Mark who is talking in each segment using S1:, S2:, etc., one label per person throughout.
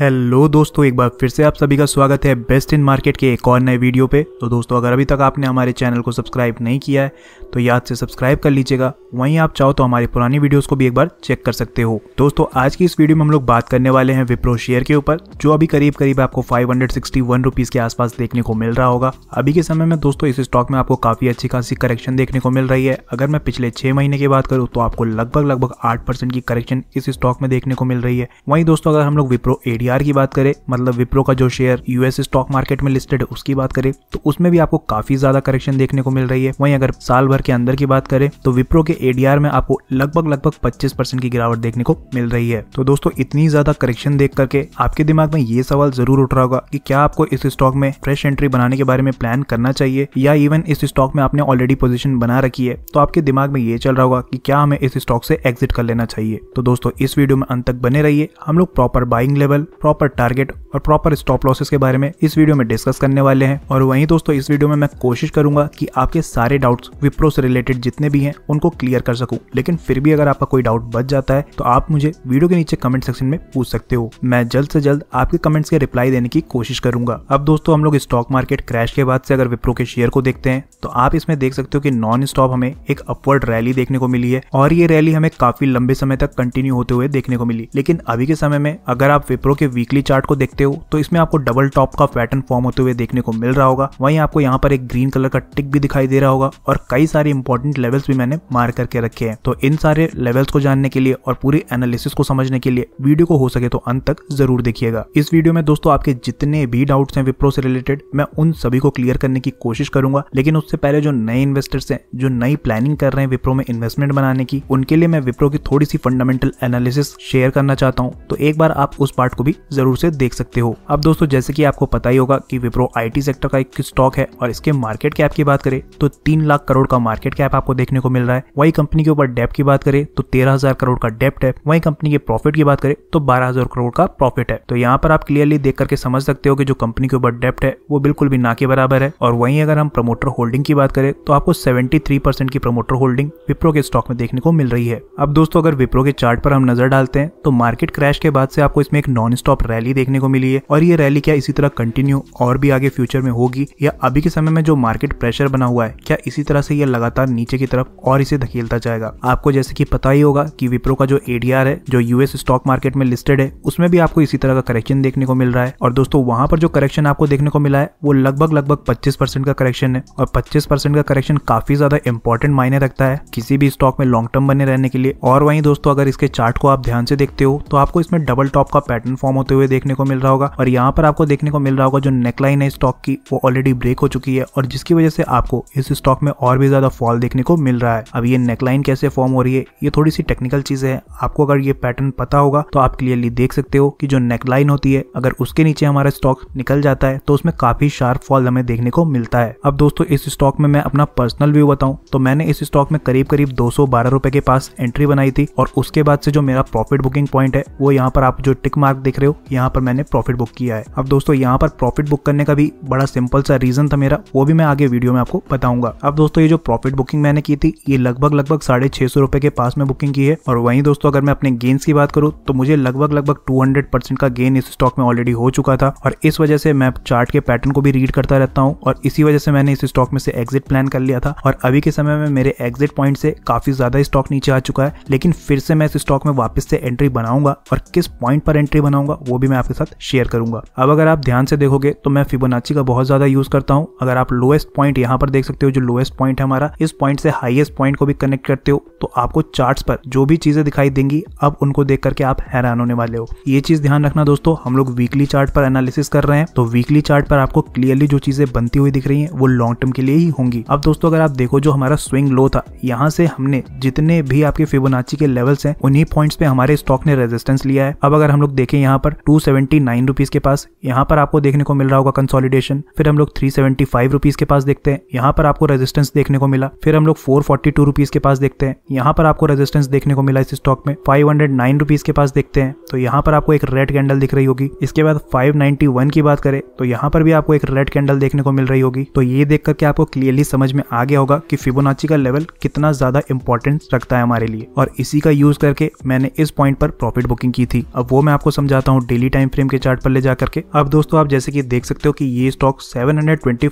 S1: hello दोस्तों एक बार फिर से आप सभी का स्वागत है बेस्ट इन मार्केट के एक और नए वीडियो पे तो दोस्तों अगर अभी तक आपने हमारे चैनल को सब्सक्राइब नहीं किया है तो याद से सब्सक्राइब कर लीजिएगा वहीं आप चाहो तो हमारी पुरानी वीडियोस को भी एक बार चेक कर सकते हो दोस्तों आज की इस वीडियो में हम लोग बात करने वाले हैं विप्रो शेयर के ऊपर जो अभी करीब करीब आपको फाइव हंड्रेड के आसपास देखने को मिल रहा होगा अभी के समय में दोस्तों इस स्टॉक में आपको काफी अच्छी खासी करेक्शन देखने को मिल रही है अगर मैं पिछले छह महीने की बात करूँ तो आपको लगभग लगभग आठ की करेक्शन इस स्टॉक में देखने को मिल रही है वही दोस्तों अगर हम लोग विप्रो एडिया वीआर की बात करें मतलब विप्रो का जो शेयर यूएस स्टॉक मार्केट में लिस्टेड है उसकी बात करें तो उसमें भी आपको काफी ज्यादा करेक्शन देखने को मिल रही है वहीं अगर साल भर के अंदर की बात करें तो विप्रो के एडीआर में आपको लगभग लगभग पच्चीस परसेंट की गिरावट देखने को मिल रही है तो दोस्तों इतनी ज्यादा करेक्शन देख करके आपके दिमाग में ये सवाल जरूर उठ रहा होगा कि क्या आपको इस स्टॉक में फ्रेश एंट्री बनाने के बारे में प्लान करना चाहिए या इवन इस स्टॉक में आपने ऑलरेडी पोजिशन बना रखी है तो आपके दिमाग में ये चल रहा होगा कि क्या हमें इस स्टॉक से एग्जिट कर लेना चाहिए तो दोस्तों इस वीडियो में अंत तक बने रहिए हम लोग proper buying level proper target और प्रॉपर स्टॉप लॉसेस के बारे में इस वीडियो में डिस्कस करने वाले हैं और वहीं दोस्तों इस वीडियो में मैं कोशिश करूंगा कि आपके सारे डाउट्स विप्रो से रिलेटेड जितने भी हैं उनको क्लियर कर सकूं लेकिन फिर भी अगर आपका कोई डाउट बच जाता है तो आप मुझे वीडियो के नीचे कमेंट सेक्शन में पूछ सकते हो मैं जल्द से जल्द आपके कमेंट्स के रिप्लाई देने की कोशिश करूंगा अब दोस्तों हम लोग स्टॉक मार्केट क्रैश के बाद से अगर विप्रो के शेयर को देखते हैं तो आप इसमें देख सकते हो कि नॉन स्टॉप हमें एक अपवर्ड रैली देखने को मिली है और ये रैली हमें काफी लंबे समय तक कंटिन्यू होते हुए देखने को मिली लेकिन अभी के समय में अगर आप विप्रो के वीकली चार्ट को देखते देखते हो तो इसमें आपको डबल टॉप का पैटर्न फॉर्म होते हुए देखने को मिल रहा होगा वहीं आपको यहाँ पर एक ग्रीन कलर का टिक भी दिखाई दे रहा होगा और कई सारे इंपॉर्टेंट लेवल्स भी मैंने मार करके रखे हैं तो इन सारे लेवल्स को जानने के लिए और पूरी एनालिसिस को समझने के लिए वीडियो को हो सके तो अंत तक जरूर देखिएगा इस वीडियो में दोस्तों आपके जितने भी डाउट्स हैं विप्रो से रिलेटेड मैं उन सभी को क्लियर करने की कोशिश करूंगा लेकिन उससे पहले जो नए इन्वेस्टर्स हैं जो नई प्लानिंग कर रहे हैं विप्रो में इन्वेस्टमेंट बनाने की उनके लिए मैं विप्रो की थोड़ी सी फंडामेंटल एनालिसिस शेयर करना चाहता हूँ तो एक बार आप उस पार्ट को भी जरूर से देख सकते सकते हो अब दोस्तों जैसे कि आपको पता ही होगा कि विप्रो आईटी सेक्टर का एक स्टॉक है और इसके मार्केट कैप की बात करें तो तीन लाख करोड़ का मार्केट कैप आपको देखने को मिल रहा है वही कंपनी के ऊपर डेप्ट की बात करें तो तेरह हजार करोड़ का डेप्ट है वही कंपनी के प्रॉफिट की बात करें तो बारह हजार करोड़ का प्रॉफिट है तो यहाँ पर आप क्लियरली देख करके समझ सकते हो कि जो कंपनी के ऊपर डेप्ट है वो बिल्कुल भी ना के बराबर है और वही अगर हम प्रमोटर होल्डिंग की बात करें तो आपको सेवेंटी की प्रमोटर होल्डिंग विप्रो के स्टॉक में देखने को मिल रही है अब दोस्तों अगर विप्रो के चार्ट पर हम नजर डालते हैं तो मार्केट क्रैश के बाद से आपको इसमें एक नॉन स्टॉप रैली देखने को मिली मिली है और ये रैली क्या इसी तरह कंटिन्यू और भी आगे फ्यूचर में होगी या अभी के समय में जो मार्केट प्रेशर बना हुआ है क्या इसी तरह से ये लगातार नीचे की तरफ और इसे धकेलता जाएगा आपको जैसे की पता ही होगा की विप्रो का जो एडीआर है जो यूएस स्टॉक मार्केट में लिस्टेड है उसमें भी आपको इसी तरह का करेक्शन देखने को मिल रहा है और दोस्तों वहां पर जो करेक्शन आपको देखने को मिला है वो लगभग लगभग पच्चीस का करेक्शन है और पच्चीस का करेक्शन काफी ज्यादा इंपॉर्टेंट मायने रखता है किसी भी स्टॉक में लॉन्ग टर्म बने रहने के लिए और वहीं दोस्तों अगर इसके चार्ट को आप ध्यान से देखते हो तो आपको इसमें डबल टॉप का पैटर्न फॉर्म होते हुए देखने को मिल रहा रहा होगा और यहाँ पर आपको देखने को मिल रहा होगा जो नेकलाइन है स्टॉक की वो ऑलरेडी ब्रेक हो चुकी है और जिसकी वजह से आपको इस स्टॉक में और भी ज्यादा फॉल देखने को मिल रहा है अब ये नेकलाइन कैसे फॉर्म हो रही है ये थोड़ी सी टेक्निकल चीज है आपको अगर ये पैटर्न पता होगा तो आप क्लियरली देख सकते हो कि जो नेकलाइन होती है अगर उसके नीचे हमारा स्टॉक निकल जाता है तो उसमें काफी शार्प फॉल हमें देखने को मिलता है अब दोस्तों इस स्टॉक में मैं अपना पर्सनल व्यू बताऊं तो मैंने इस स्टॉक में करीब करीब दो सौ के पास एंट्री बनाई थी और उसके बाद से जो मेरा प्रॉफिट बुकिंग पॉइंट है वो यहाँ पर आप जो टिक मार्क देख रहे हो यहाँ पर मैंने प्रॉफिट बुक किया है अब दोस्तों यहाँ पर प्रॉफिट बुक करने का भी बड़ा सिंपल सा रीजन था मेरा वो भी मैं आगे वीडियो में आपको बताऊंगा अब दोस्तों ये जो प्रॉफिट बुकिंग मैंने की थी ये लगभग लगभग साढ़े छह सौ रुपए के पास में बुकिंग की है और वहीं दोस्तों अगर मैं अपने गेंस की बात करूँ तो मुझे लगभग लगभग टू का गेन इस स्टॉक में ऑलरेडी हो चुका था और इस वजह से मैं चार्ट के पैटर्न को भी रीड करता रहता हूँ और इसी वजह से मैंने इस स्टॉक में से एग्जिट प्लान कर लिया था और अभी के समय में मेरे एग्जिट पॉइंट से काफी ज्यादा स्टॉक नीचे आ चुका है लेकिन फिर से मैं इस स्टॉक में वापस से एंट्री बनाऊंगा और किस पॉइंट पर एंट्री बनाऊंगा वो भी मैं आपके साथ शेयर करूंगा अब अगर आप ध्यान से देखोगे तो मैं फिबोनाची का बहुत ज्यादा यूज करता हूँ अगर आप लोएस्ट पॉइंट यहाँ पर देख सकते हो जो लोएस्ट पॉइंट है हमारा इस पॉइंट से हाइएस्ट पॉइंट को भी कनेक्ट करते हो तो आपको चार्ट पर जो भी चीजें दिखाई देंगी अब उनको देख करके आप हैरान होने वाले हो ये चीज ध्यान रखना दोस्तों हम लोग वीकली चार्ट पर एनालिसिस कर रहे हैं तो वीकली चार्ट पर आपको क्लियरली जो चीजें बनती हुई दिख रही है वो लॉन्ग टर्म के लिए ही होंगी अब दोस्तों अगर आप देखो जो हमारा स्विंग लो था यहाँ से हमने जितने भी आपके फिबोनाची के लेवल्स हैं उन्हीं पॉइंट्स पे हमारे स्टॉक ने रेजिस्टेंस लिया है अब अगर हम लोग देखें यहाँ पर 279 नाइन रुपीज़ के पास यहाँ पर आपको देखने को मिल रहा होगा कंसोलिडेशन फिर हम लोग थ्री सेवेंटी फाइव रुपीज़ के पास देखते हैं यहाँ पर आपको रेजिस्टेंस देखने को मिला फिर हम लोग फोर फोर्टी टू रुपीज़ के पास देखते हैं यहाँ पर आपको रेजिस्टेंस देखने को मिला इस स्टॉक में फाइव हंड्रेड नाइन रुपीज़ के पास देखते हैं तो यहाँ पर आपको एक रेड कैंडल दिख रही होगी इसके बाद फाइव नाइन्टी वन की बात करें तो यहाँ पर भी आपको एक रेड कैंडल देखने को मिल रही होगी तो ये देख करके आपको क्लियरली समझ में आ गया होगा कि फिबोनाची का लेवल कितना ज़्यादा इंपॉर्टेंस रखता है हमारे लिए और इसी का यूज़ करके मैंने इस पॉइंट पर प्रॉफिट बुकिंग की थी अब वो मैं आपको समझाता हूँ डेली टाइम फ्रेम के चार्ट पर ले जा करके अब दोस्तों आप जैसे कि देख सकते हो कि ये स्टॉक सेवन हंड्रेड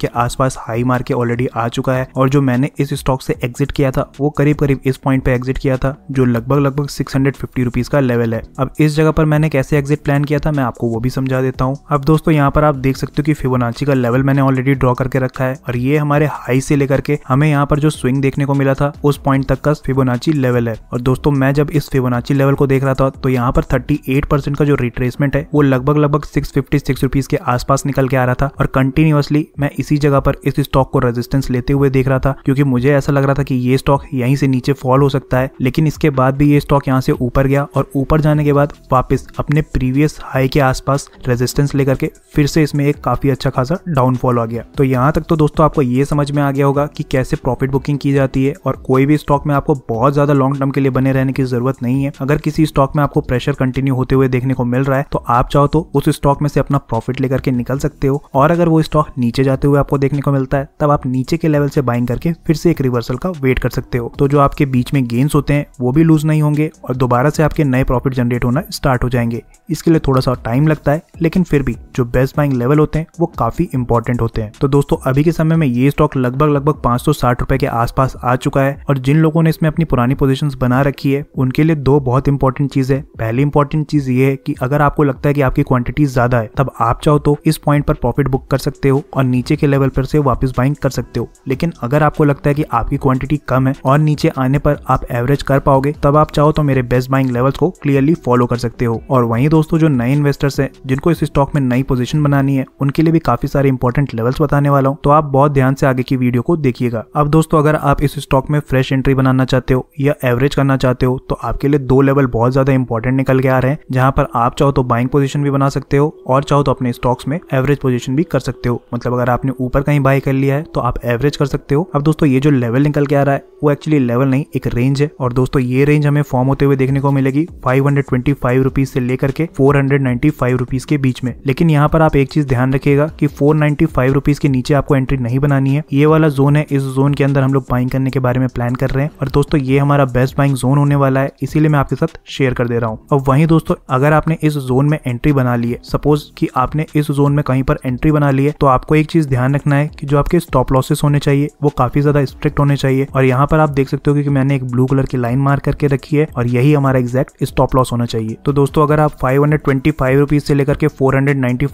S1: के आसपास हाई मार के ऑलरेडी आ चुका है और जो मैंने इस स्टॉक से एग्जिट किया था वो करीब करीब इस पॉइंट पे एग्जिट किया था जो लगभग लगभग सिक्स हंड्रेड का लेवल है अब इस जगह पर मैंने कैसे एग्जिट प्लान किया था मैं आपको वो भी समझा देता हूँ अब दोस्तों यहाँ पर आप देख सकते हो कि फिबोनाची का लेवल मैंने ऑलरेडी ड्रॉ करके रखा है और ये हमारे हाई से लेकर के हमें यहाँ पर जो स्विंग देखने को मिला था उस पॉइंट तक का फिबोनाची लेवल है और दोस्तों मैं जब इस फिबोनाची लेवल को देख रहा था तो यहाँ पर 38 परसेंट का जो रिट्रेसमेंट है वो लगभग लगभग सिक्स फिफ्टी सिक्स रुपीज के आसपास निकल के आ रहा था और कंटिन्यूअसली मैं इसी जगह पर इस स्टॉक को रेजिस्टेंस लेते हुए देख रहा था क्योंकि मुझे ऐसा लग रहा था कि ये स्टॉक यहीं से नीचे फॉल हो सकता है लेकिन इसके बाद भी ये स्टॉक यहाँ से ऊपर गया और ऊपर जाने के बाद वापस अपने प्रीवियस हाई के आसपास रेजिस्टेंस लेकर के फिर से इसमें एक काफी अच्छा खासा डाउनफॉल आ गया तो यहाँ तक तो दोस्तों आपको ये समझ में आ गया होगा कि कैसे प्रॉफिट बुकिंग की जाती है और कोई भी स्टॉक में आपको बहुत ज्यादा लॉन्ग टर्म के लिए बने रहने की जरूरत नहीं है अगर किसी स्टॉक में आपको प्रेशर कंटिन्यू होते हुए देखने को मिल रहा है तो आप चाहो तो उस स्टॉक में से अपना प्रॉफिट लेकर के निकल सकते हो और अगर वो स्टॉक नीचे जाते हुए आपको देखने को मिलता है तब आप नीचे के लेवल से बाइंग करके फिर से एक रिवर्सल का वेट कर सकते हो तो जो आपके बीच में गेंस होते हैं वो भी लूज नहीं होंगे और दोबारा से आपके नए प्रॉफिट जनरेट होना स्टार्ट हो जाएंगे इसके लिए थोड़ा सा टाइम लगता है लेकिन फिर भी जो बेस्ट बाइंग लेवल होते हैं वो काफी इंपॉर्टेंट होते हैं तो दोस्तों अभी के समय में ये स्टॉक लगभग लगभग पांच सौ साठ रुपए के आसपास आ चुका है और जिन लोगों ने इसमें अपनी पुरानी पोजिशन बना रखी है उनके लिए दो बहुत इंपॉर्टेंट चीज है पहली इंपॉर्टेंट चीज ये है कि अगर आपको लगता लगता है कि आपकी क्वांटिटी ज्यादा है तब आप चाहो तो इस पॉइंट पर प्रॉफिट बुक कर सकते हो और नीचे के लेवल पर से वापस बाइंग कर सकते हो लेकिन अगर आपको लगता है कि आपकी क्वांटिटी कम है और नीचे आने पर आप एवरेज कर पाओगे तब आप चाहो तो मेरे बेस्ट बाइंग लेवल्स को क्लियरली फॉलो कर सकते हो और वहीं दोस्तों जो नए इन्वेस्टर्स हैं जिनको इस स्टॉक में नई पोजीशन बनानी है उनके लिए भी काफी सारे इंपॉर्टेंट लेवल्स बताने वाला हूँ तो आप बहुत ध्यान से आगे की वीडियो को देखिएगा अब दोस्तों अगर आप इस स्टॉक में फ्रेश एंट्री बनाना चाहते हो या एवरेज करना चाहते हो तो आपके लिए दो लेवल बहुत ज्यादा इंपॉर्टेंट निकल के आ रहे हैं जहां पर आप चाहो तो बाइंग पोजीशन भी बना सकते हो और चाहो तो अपने स्टॉक्स में एवरेज पोजीशन भी कर सकते हो मतलब अगर आपने ऊपर कहीं बाय कर लिया है तो आप एवरेज कर सकते हो अब दोस्तों ये जो लेवल निकल के आ रहा है वो एक्चुअली लेवल नहीं एक रेंज है और दोस्तों ये रेंज हमें फॉर्म होते हुए देखने को मिलेगी फाइव हंड्रेड से लेकर के फोर हंड्रेड के बीच में लेकिन यहाँ पर आप एक चीज ध्यान रखिएगा की फोर नाइन्टी के नीचे आपको एंट्री नहीं बनानी है ये वाला जोन है इस जोन के अंदर हम लोग बाइंग करने के बारे में प्लान कर रहे हैं और दोस्तों ये हमारा बेस्ट बाइंग जोन होने वाला है इसीलिए मैं आपके साथ शेयर कर दे रहा हूँ और वहीं दोस्तों अगर आपने इस जोन में एंट्री बना ली है सपोज कि आपने इस जोन में कहीं पर एंट्री बना ली है तो आपको एक चीज ध्यान रखना है कि जो आपके स्टॉप लॉसेस होने चाहिए वो काफी ज्यादा स्ट्रिक्ट होने चाहिए और यहाँ पर आप देख सकते हो कि मैंने एक ब्लू कलर की लाइन मार करके रखी है और यही हमारा एग्जैक्ट स्टॉप लॉस होना चाहिए तो दोस्तों अगर आप फाइव हंड्रेड से लेकर के फोर हंड्रेड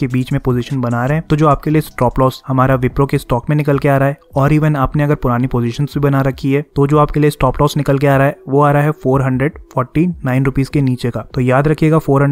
S1: के बीच में पोजिशन बना रहे हैं तो जो आपके लिए स्टॉप लॉस हमारा विप्रो के स्टॉक में निकल के आ रहा है और इवन आपने अगर पुरानी पोजिशन भी बना रखी है तो जो आपके लिए स्टॉप लॉस निकल के आ रहा है वो आ रहा है फोर हंड्रेड के नीचे का तो याद रखिएगा फोर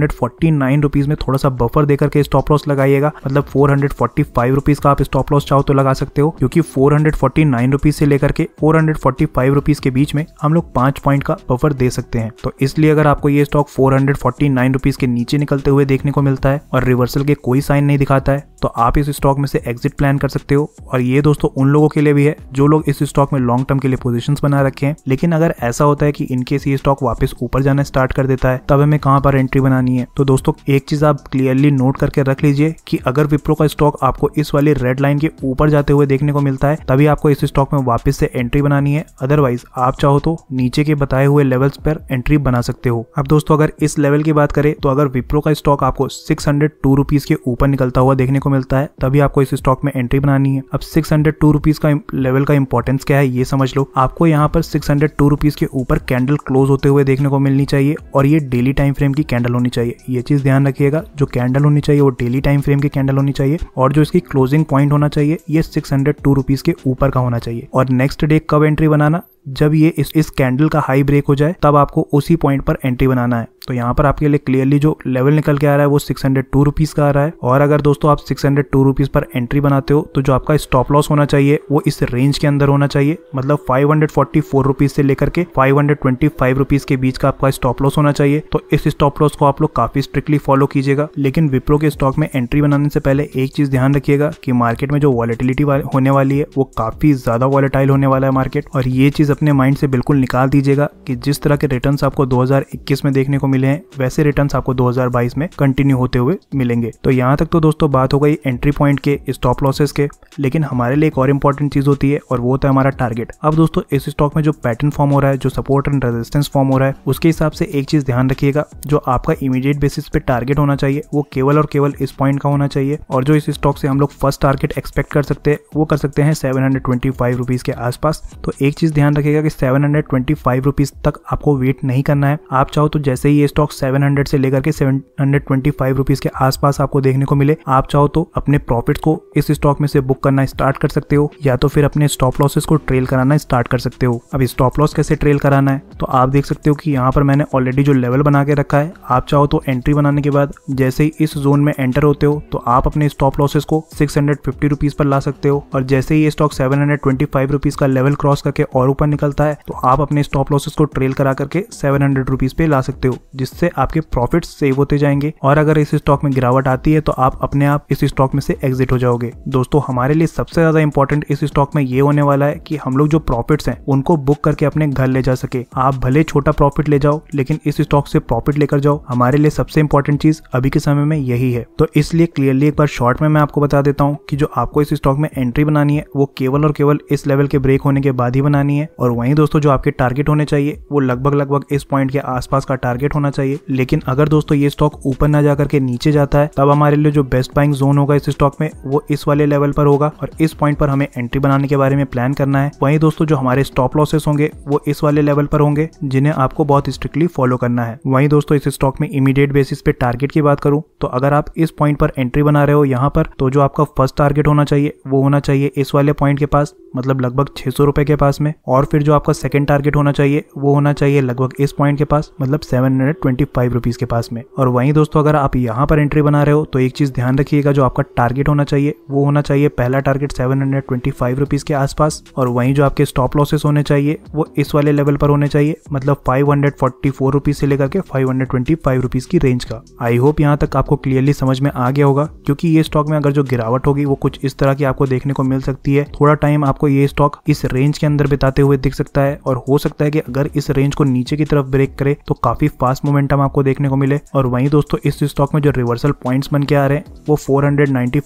S1: फिफ्टी में थोड़ा सा बफर देकर के स्टॉप लॉस लगाइएगा मतलब four hundred forty five rupees का आप स्टॉप लॉस चाहो तो लगा सकते हो क्योंकि फोर हंड्रेड फोर्टी नाइन से लेकर के four hundred forty five rupees के बीच में हम लोग पांच पॉइंट का बफर दे सकते हैं तो इसलिए अगर आपको ये stock four hundred forty nine के नीचे निकलते हुए देखने को मिलता है और रिवर्सल के कोई साइन नहीं दिखाता है तो आप इस स्टॉक में से एग्जिट प्लान कर सकते हो और ये दोस्तों उन लोगों के लिए भी है जो लोग इस स्टॉक में लॉन्ग टर्म के लिए पोजिशन बना रखे हैं लेकिन अगर ऐसा होता है कि इनकेस ये स्टॉक वापस ऊपर जाना स्टार्ट कर देता है तब हमें कहाँ पर एंट्री बनानी है तो दोस्तों एक चीज आप क्लियरली नोट करके रख लीजिए कि अगर विप्रो का स्टॉक आपको इस वाली रेड लाइन के ऊपर जाते हुए देखने को मिलता है तभी आपको इस स्टॉक में वापस से एंट्री बनानी है अदरवाइज आप चाहो तो नीचे के बताए हुए लेवल्स पर एंट्री बना सकते हो अब दोस्तों अगर इस लेवल की बात करें तो अगर विप्रो का स्टॉक आपको सिक्स हंड्रेड के ऊपर निकलता हुआ देखने को मिलता है तभी आपको इस स्टॉक में एंट्री बनानी है अब सिक्स हंड्रेड टू रुपीज का लेवल का इंपॉर्टेंस क्या है ये समझ लो आपको यहाँ पर सिक्स हंड्रेड टू रुपीज के ऊपर कैंडल क्लोज होते हुए देखने को मिलनी चाहिए और ये डेली टाइम फ्रेम की कैंडल होनी चाहिए ये चीज ध्यान रखिएगा जो कैंडल होनी चाहिए वो डेली टाइम फ्रेम की कैंडल होनी चाहिए और जो इसकी क्लोजिंग पॉइंट होना चाहिए ये सिक्स हंड्रेड टू रुपीज के ऊपर का होना चाहिए और नेक्स्ट डे कब एंट्री बनाना जब ये इस इस कैंडल का हाई ब्रेक हो जाए तब आपको उसी पॉइंट पर एंट्री बनाना है तो यहाँ पर आपके लिए क्लियरली जो लेवल निकल के आ रहा है वो सिक्स हंड्रेड टू रुपीज का आ रहा है और अगर दोस्तों आप सिक्स हंड्रेड टू रुपीज पर एंट्री बनाते हो तो जो आपका स्टॉप लॉस होना चाहिए वो इस रेंज के अंदर होना चाहिए मतलब five hundred forty four rupees से लेकर के five hundred twenty five rupees के बीच का आपका स्टॉप लॉस होना चाहिए तो इस स्टॉप लॉस को आप लोग काफी स्ट्रिक्टली फॉलो कीजिएगा लेकिन विप्रो के स्टॉक में एंट्री बनाने से पहले एक चीज ध्यान रखिएगा कि मार्केट में जो वॉलेटिलिटी होने वाली है वो काफी ज्यादा वॉलेटाइल होने वाला है मार्केट और ये चीज अपने माइंड से बिल्कुल निकाल दीजिएगा कि जिस तरह के रिटर्न्स आपको 2021 में देखने को मिले हैं वैसे रिटर्न्स आपको 2022 में कंटिन्यू होते हुए मिलेंगे तो यहाँ तक तो दोस्तों बात हो गई एंट्री पॉइंट के स्टॉप लॉसेस के लेकिन हमारे लिए एक और इंपॉर्टेंट चीज होती है और वो होता है हमारा टारगेट अब दोस्तों इस स्टॉक में जो पैटर्न फॉर्म हो रहा है जो सपोर्ट एंड रेजिस्टेंस फॉर्म हो रहा है उसके हिसाब से एक चीज ध्यान रखिएगा जो आपका इमीडिएट बेसिस पे टारगेट होना चाहिए वो केवल और केवल इस पॉइंट का होना चाहिए और जो इस स्टॉक से हम लोग फर्स्ट टारगेट एक्सपेक्ट कर सकते हैं वो कर सकते हैं seven hundred twenty five rupees के आसपास तो एक चीज ध्यान रखिएगा कि seven hundred twenty five rupees तक आपको वेट नहीं करना है आप चाहो तो जैसे ही ये स्टॉक सेवन हंड्रेड से लेकर के seven hundred twenty five rupees के आसपास आपको देखने को मिले आप चाहो तो अपने प्रॉफिट को इस स्टॉक में से बुक करना स्टार्ट कर सकते हो या तो फिर अपने स्टॉप लॉसेस को ट्रेल कराना स्टार्ट कर सकते हो अब स्टॉप लॉस कैसे ट्रेल कराना है तो आप देख सकते हो कि यहाँ पर मैंने ऑलरेडी जो लेवल बना के रखा है आप चाहो तो एंट्री बनाने के बाद जैसे ही इस जोन में एंटर होते हो तो आप अपने स्टॉप लॉसेस को सिक्स हंड्रेड फिफ्टी रुपीज पर ला सकते हो और जैसे ही ये stock seven hundred twenty five rupees का लेवल क्रॉस करके और ऊपर निकलता है तो आप अपने स्टॉप लॉसेस को ट्रेल करा करके सेवन हंड्रेड रुपीज पे ला सकते हो जिससे आपके प्रॉफिट सेव होते जाएंगे और अगर इस स्टॉक में गिरावट आती है तो आप अपने आप इस स्टॉक में से एग्जिट हो जाओगे दोस्तों हमारे लिए सबसे ज्यादा इंपॉर्टेंट इस स्टॉक में ये होने वाला है की हम लोग जो प्रॉफिट है उनको बुक करके अपने घर ले जा सके आप भले छोटा प्रॉफिट ले जाओ लेकिन इस स्टॉक से प्रॉफिट लेकर जाओ हमारे लिए सबसे इंपॉर्टेंट चीज अभी के समय में यही है तो इसलिए क्लियरली एक बार शॉर्ट में मैं आपको बता देता हूँ कि जो आपको इस स्टॉक में एंट्री बनानी है वो केवल और केवल इस लेवल के ब्रेक होने के बाद ही बनानी है और वहीं दोस्तों जो आपके टारगेट होने चाहिए वो लगभग लगभग इस पॉइंट के आसपास का टारगेट होना चाहिए लेकिन अगर दोस्तों ये स्टॉक ऊपर ना जाकर के नीचे जाता है तब हमारे लिए जो बेस्ट बाइंग जोन होगा इस स्टॉक में वो इस वाले लेवल पर होगा और इस पॉइंट पर हमें एंट्री बनाने के बारे में प्लान करना है वहीं दोस्तों जो हमारे स्टॉप लॉसेस होंगे वो इस वाले लेवल पर होंगे जिन्हें आपको बहुत स्ट्रिक्टली फॉलो करना है वहीं दोस्तों इस स्टॉक में इमीडिएट बेसिस पे टारगेट की बात करूं तो अगर आप इस पॉइंट पर एंट्री बना रहे हो यहाँ पर तो जो आपका फर्स्ट टारगेट होना चाहिए वो होना चाहिए इस वाले पॉइंट के पास मतलब लगभग छह सौ के पास में और फिर जो आपका सेकंड टारगेट होना चाहिए वो होना चाहिए लगभग इस पॉइंट के पास मतलब seven hundred twenty five rupees के पास में और वहीं दोस्तों अगर आप यहाँ पर एंट्री बना रहे हो तो एक चीज़ ध्यान रखिएगा जो आपका टारगेट होना चाहिए वो होना चाहिए पहला target seven hundred twenty five rupees के आसपास और वहीं जो आपके स्टॉप लॉसेस होने चाहिए वो इस वाले लेवल पर होने चाहिए मतलब five hundred forty four rupees से लेकर के five hundred twenty five rupees की रेंज का आई होप यहाँ तक आपको क्लियरली समझ में आ गया होगा क्योंकि ये स्टॉक में अगर जो गिरावट होगी वो कुछ इस तरह की आपको देखने को मिल सकती है थोड़ा टाइम आपको ये स्टॉक इस रेंज के अंदर बिताते हुए दिख सकता है और हो सकता है कि अगर इस रेंज को नीचे की तरफ ब्रेक करे तो काफी फास्ट मोमेंटम आपको देखने को मिले और वहीं दोस्तों इस स्टॉक में जो रिवर्सल पॉइंट्स बन के आ रहे हैं वो फोर हंड्रेड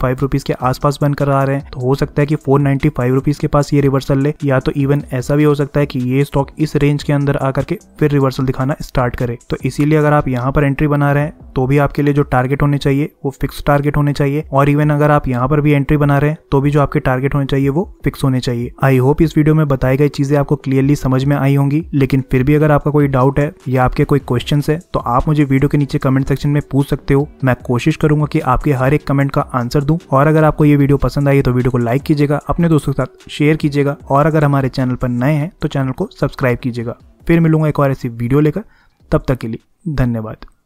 S1: के आसपास बनकर आ रहे हैं तो हो सकता है कि फोर नाइन्टी के पास ये रिवर्सल ले या तो इवन ऐसा भी हो सकता है कि ये स्टॉक इस रेंज के अंदर आकर के फिर रिवर्सल दिखाना स्टार्ट करे तो इसीलिए अगर आप यहाँ पर एंट्री बना रहे हैं तो भी आपके लिए जो टारगेट होने चाहिए वो फिक्स टारगेट होने चाहिए और इवन अगर आप यहाँ पर भी एंट्री बना रहे हैं तो भी जो आपके टारगेट होने चाहिए वो फिक्स होने चाहिए आई होप इस वीडियो में बताई गई चीजें आपको क्लियरली समझ में आई होंगी लेकिन फिर भी अगर आपका कोई डाउट है या आपके कोई क्वेश्चन है तो आप मुझे वीडियो के नीचे कमेंट सेक्शन में पूछ सकते हो मैं कोशिश करूंगा कि आपके हर एक कमेंट का आंसर दूं और अगर आपको ये वीडियो पसंद आई तो वीडियो को लाइक कीजिएगा अपने दोस्तों के साथ शेयर कीजिएगा और अगर हमारे चैनल पर नए हैं तो चैनल को सब्सक्राइब कीजिएगा फिर मिलूंगा एक और ऐसी वीडियो लेकर तब तक के लिए धन्यवाद